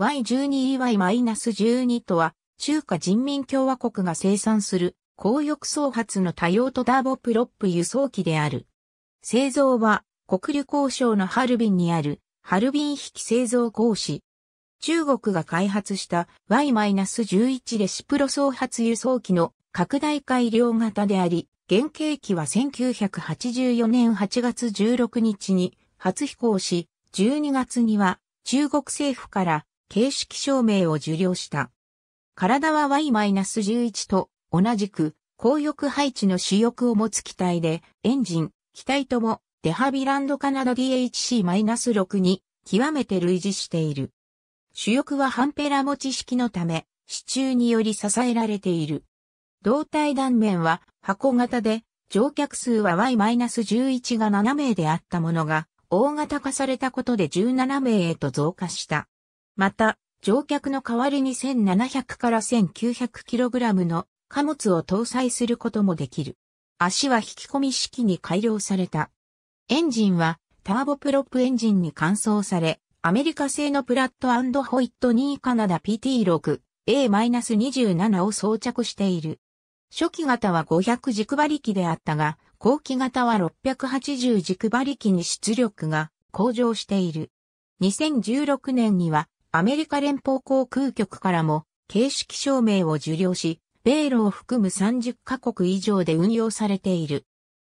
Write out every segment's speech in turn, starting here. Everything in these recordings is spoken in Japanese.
Y12EY-12 とは、中華人民共和国が生産する高翼創発の多用途ターボプロップ輸送機である。製造は国旅交渉のハルビンにあるハルビン引き製造工事。中国が開発した Y-11 レシプロ創発輸送機の拡大改良型であり、原型機は1984年8月16日に初飛行し、12月には中国政府から形式証明を受領した。体は Y-11 と同じく高翼配置の主翼を持つ機体で、エンジン、機体ともデハビランドカナダ DHC-6 に極めて類似している。主翼はンペラ持ち式のため、支柱により支えられている。胴体断面は箱型で、乗客数は Y-11 が7名であったものが、大型化されたことで17名へと増加した。また、乗客の代わりに1700から 1900kg の貨物を搭載することもできる。足は引き込み式に改良された。エンジンはターボプロップエンジンに換装され、アメリカ製のプラットホイット2カナダ PT6A-27 を装着している。初期型は500軸馬力であったが、後期型は680軸馬力に出力が向上している。2016年にはアメリカ連邦航空局からも形式証明を受領し、米ロを含む30カ国以上で運用されている。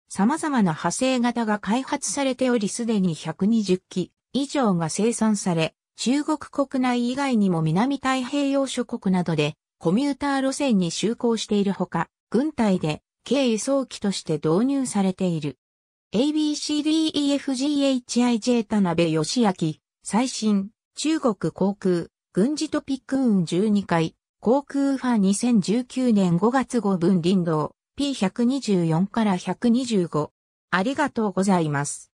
様々な派生型が開発されておりすでに120機以上が生産され、中国国内以外にも南太平洋諸国などでコミューター路線に就航しているほか、軍隊で軽輸送機として導入されている。ABCDEFGHIJ 田辺義明、最新、中国航空、軍事トピック運12回、航空ファ2019年5月5分林道 P124 から125。ありがとうございます。